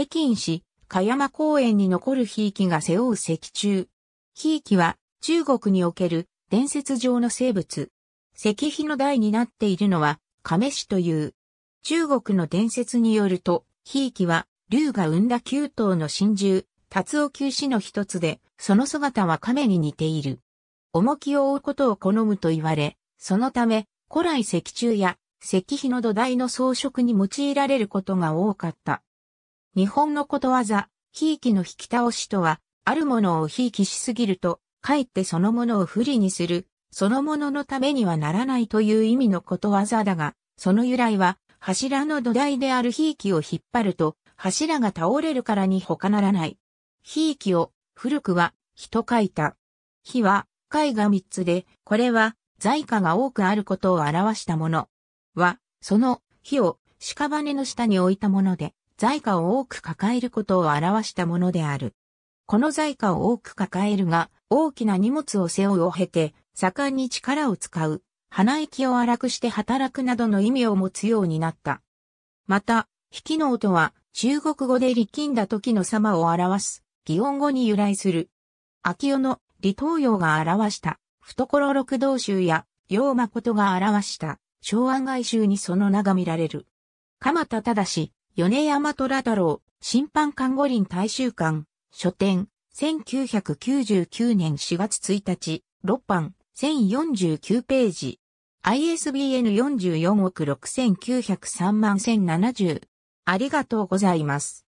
北京市、香山公園に残るひいきが背負う石柱。ひいきは中国における伝説上の生物。石碑の台になっているのは亀氏という。中国の伝説によると、悲劇は竜が生んだ九頭の真獣、達夫九死の一つで、その姿は亀に似ている。重きを負うことを好むと言われ、そのため、古来石柱や石碑の土台の装飾に用いられることが多かった。日本のことわざ、ひいきの引き倒しとは、あるものをひいきしすぎると、かえってそのものを不利にする、そのもののためにはならないという意味のことわざだが、その由来は、柱の土台であるひいきを引っ張ると、柱が倒れるからに他ならない。ひいきを、古くは、人と書いた。火は、貝が三つで、これは、在価が多くあることを表したもの。は、その、火を、屍の下に置いたもので、財貨を多く抱えることを表したものである。この財貨を多く抱えるが、大きな荷物を背負うを経て、盛んに力を使う、鼻息を荒くして働くなどの意味を持つようになった。また、引きの音は、中国語で力んだ時の様を表す、擬音語に由来する。秋代の李東洋が表した、懐六道衆や、陽誠が表した、昭安外衆にその名が見られる。鎌田正、米山虎太郎、審判看護林大衆館、書店、1999年4月1日、6版、1049ページ。ISBN 44億6903万1070。ありがとうございます。